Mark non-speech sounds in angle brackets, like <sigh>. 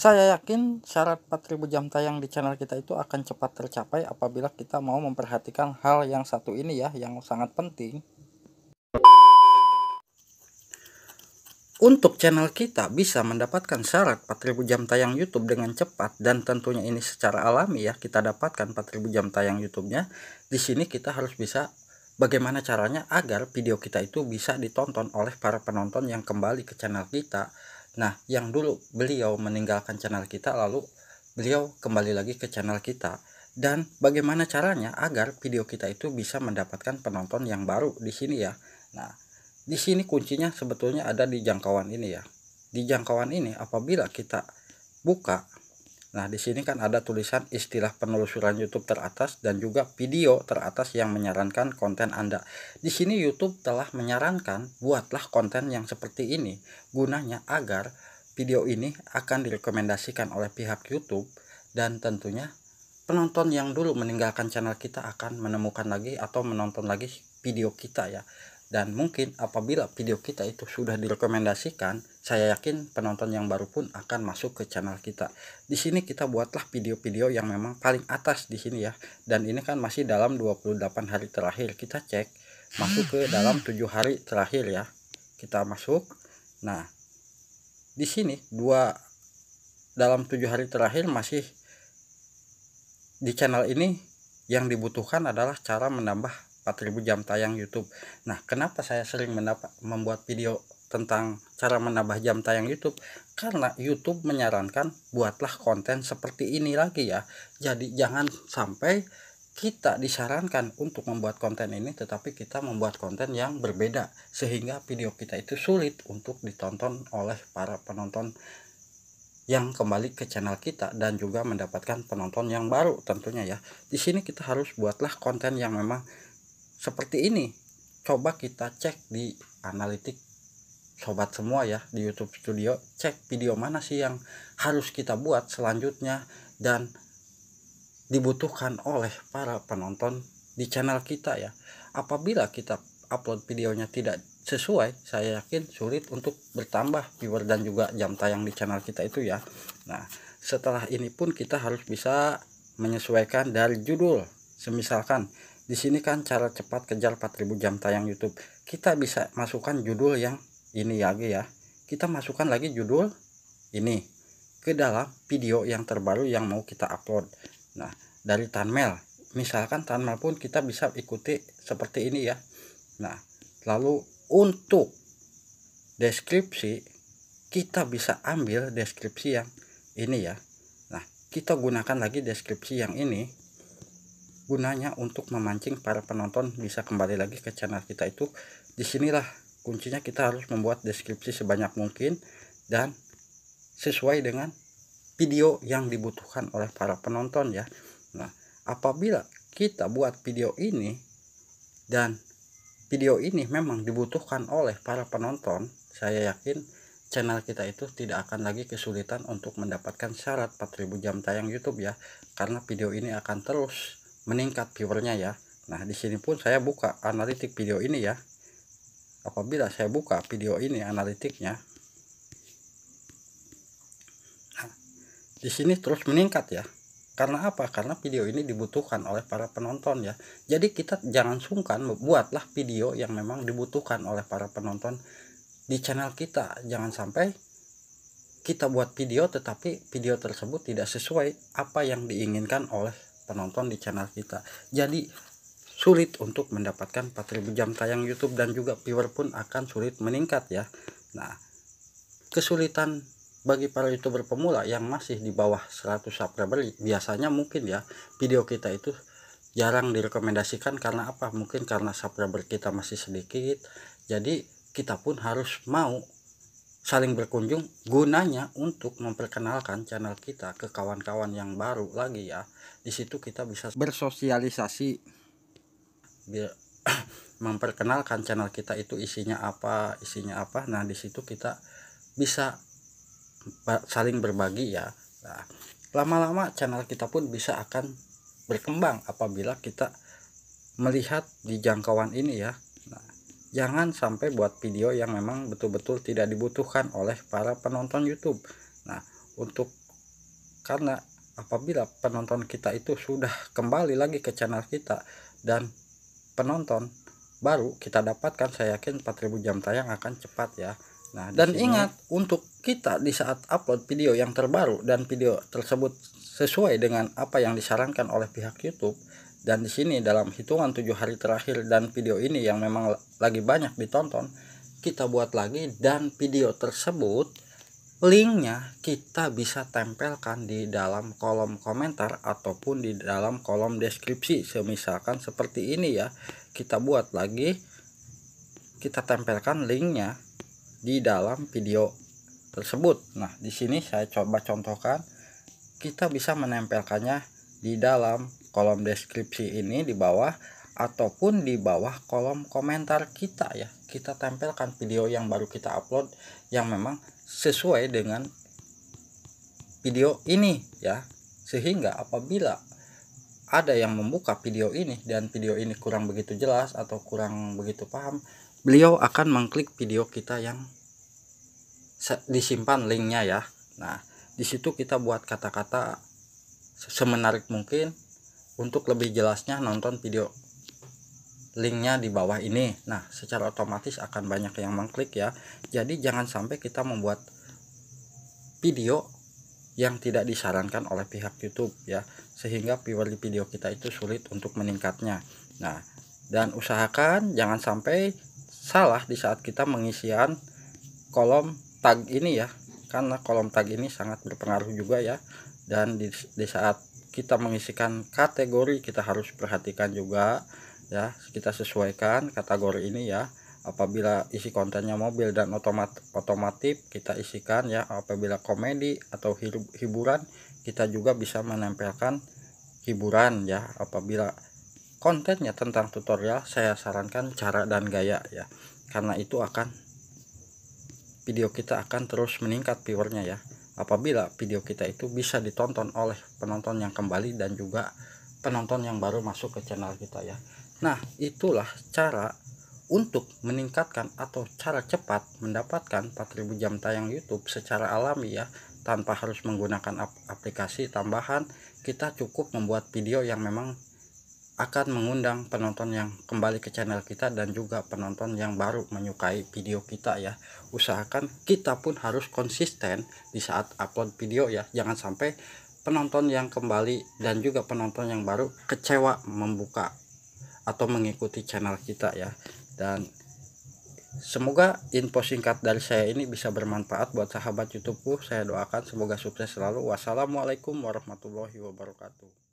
Saya yakin syarat 4000 jam tayang di channel kita itu akan cepat tercapai apabila kita mau memperhatikan hal yang satu ini ya, yang sangat penting. Untuk channel kita bisa mendapatkan syarat 4000 jam tayang YouTube dengan cepat dan tentunya ini secara alami ya kita dapatkan 4000 jam tayang YouTube-nya. Di sini kita harus bisa bagaimana caranya agar video kita itu bisa ditonton oleh para penonton yang kembali ke channel kita Nah, yang dulu beliau meninggalkan channel kita lalu beliau kembali lagi ke channel kita dan bagaimana caranya agar video kita itu bisa mendapatkan penonton yang baru di sini ya. Nah, di sini kuncinya sebetulnya ada di jangkauan ini ya. Di jangkauan ini apabila kita buka Nah, di sini kan ada tulisan istilah penelusuran YouTube teratas dan juga video teratas yang menyarankan konten Anda. Di sini YouTube telah menyarankan buatlah konten yang seperti ini gunanya agar video ini akan direkomendasikan oleh pihak YouTube dan tentunya penonton yang dulu meninggalkan channel kita akan menemukan lagi atau menonton lagi video kita ya. Dan mungkin apabila video kita itu sudah direkomendasikan, saya yakin penonton yang baru pun akan masuk ke channel kita. Di sini kita buatlah video-video yang memang paling atas di sini ya. Dan ini kan masih dalam 28 hari terakhir. Kita cek masuk ke dalam 7 hari terakhir ya. Kita masuk. Nah, di sini dua dalam 7 hari terakhir masih di channel ini yang dibutuhkan adalah cara menambah 4000 jam tayang YouTube. Nah, kenapa saya sering mendapat membuat video tentang cara menambah jam tayang YouTube karena YouTube menyarankan buatlah konten seperti ini lagi ya. Jadi jangan sampai kita disarankan untuk membuat konten ini tetapi kita membuat konten yang berbeda sehingga video kita itu sulit untuk ditonton oleh para penonton yang kembali ke channel kita dan juga mendapatkan penonton yang baru tentunya ya. Di sini kita harus buatlah konten yang memang seperti ini coba kita cek di analitik sobat semua ya di YouTube Studio cek video mana sih yang harus kita buat selanjutnya dan dibutuhkan oleh para penonton di channel kita ya apabila kita upload videonya tidak sesuai saya yakin sulit untuk bertambah viewer dan juga jam tayang di channel kita itu ya nah setelah ini pun kita harus bisa menyesuaikan dari judul semisalkan di sini kan cara cepat kejar 4000 jam tayang YouTube. Kita bisa masukkan judul yang ini lagi ya. Kita masukkan lagi judul ini ke dalam video yang terbaru yang mau kita upload. Nah, dari thumbnail. Misalkan thumbnail pun kita bisa ikuti seperti ini ya. Nah, lalu untuk deskripsi kita bisa ambil deskripsi yang ini ya. Nah, kita gunakan lagi deskripsi yang ini gunanya untuk memancing para penonton bisa kembali lagi ke channel kita itu disinilah kuncinya kita harus membuat deskripsi sebanyak mungkin dan sesuai dengan video yang dibutuhkan oleh para penonton ya nah apabila kita buat video ini dan video ini memang dibutuhkan oleh para penonton saya yakin channel kita itu tidak akan lagi kesulitan untuk mendapatkan syarat 4000 jam tayang YouTube ya karena video ini akan terus meningkat viewernya ya nah di sini pun saya buka analitik video ini ya apabila saya buka video ini analitiknya nah, di sini terus meningkat ya karena apa karena video ini dibutuhkan oleh para penonton ya jadi kita jangan sungkan buatlah video yang memang dibutuhkan oleh para penonton di channel kita jangan sampai kita buat video tetapi video tersebut tidak sesuai apa yang diinginkan oleh penonton di channel kita jadi sulit untuk mendapatkan 4000 jam tayang YouTube dan juga viewer pun akan sulit meningkat ya nah kesulitan bagi para youtuber pemula yang masih di bawah 100 subscriber biasanya mungkin ya video kita itu jarang direkomendasikan karena apa mungkin karena subscriber kita masih sedikit jadi kita pun harus mau saling berkunjung gunanya untuk memperkenalkan channel kita ke kawan-kawan yang baru lagi ya di situ kita bisa bersosialisasi <clears throat> memperkenalkan channel kita itu isinya apa isinya apa nah di situ kita bisa saling berbagi ya lama nah, lama-lama channel kita pun bisa akan berkembang apabila kita melihat di jangkauan ini ya jangan sampai buat video yang memang betul-betul tidak dibutuhkan oleh para penonton YouTube nah untuk karena apabila penonton kita itu sudah kembali lagi ke channel kita dan penonton baru kita dapatkan saya yakin 4000 jam tayang akan cepat ya Nah, dan sini. ingat untuk kita di saat upload video yang terbaru dan video tersebut sesuai dengan apa yang disarankan oleh pihak YouTube, dan di sini dalam hitungan tujuh hari terakhir dan video ini yang memang lagi banyak ditonton, kita buat lagi dan video tersebut linknya kita bisa tempelkan di dalam kolom komentar ataupun di dalam kolom deskripsi. Semisalkan seperti ini ya, kita buat lagi, kita tempelkan linknya di dalam video tersebut. Nah, di sini saya coba contohkan, kita bisa menempelkannya di dalam kolom deskripsi ini di bawah ataupun di bawah kolom komentar kita ya kita tempelkan video yang baru kita upload yang memang sesuai dengan video ini ya sehingga apabila ada yang membuka video ini dan video ini kurang begitu jelas atau kurang begitu paham beliau akan mengklik video kita yang disimpan linknya ya nah disitu kita buat kata-kata semenarik mungkin untuk lebih jelasnya nonton video linknya di bawah ini. Nah, secara otomatis akan banyak yang mengklik ya. Jadi jangan sampai kita membuat video yang tidak disarankan oleh pihak YouTube ya, sehingga viewer di video kita itu sulit untuk meningkatnya. Nah, dan usahakan jangan sampai salah di saat kita mengisian kolom tag ini ya karena kolom tag ini sangat berpengaruh juga ya dan di, di saat kita mengisikan kategori kita harus perhatikan juga ya kita sesuaikan kategori ini ya apabila isi kontennya mobil dan otomat otomatis kita isikan ya apabila komedi atau hiburan kita juga bisa menempelkan hiburan ya apabila kontennya tentang tutorial saya sarankan cara dan gaya ya karena itu akan video kita akan terus meningkat viewernya ya apabila video kita itu bisa ditonton oleh penonton yang kembali dan juga penonton yang baru masuk ke channel kita ya nah itulah cara untuk meningkatkan atau cara cepat mendapatkan 4000 jam tayang YouTube secara alami ya tanpa harus menggunakan aplikasi tambahan kita cukup membuat video yang memang akan mengundang penonton yang kembali ke channel kita dan juga penonton yang baru menyukai video kita ya usahakan kita pun harus konsisten di saat upload video ya jangan sampai penonton yang kembali dan juga penonton yang baru kecewa membuka atau mengikuti channel kita ya dan semoga info singkat dari saya ini bisa bermanfaat buat sahabat youtubeku saya doakan semoga sukses selalu wassalamualaikum warahmatullahi wabarakatuh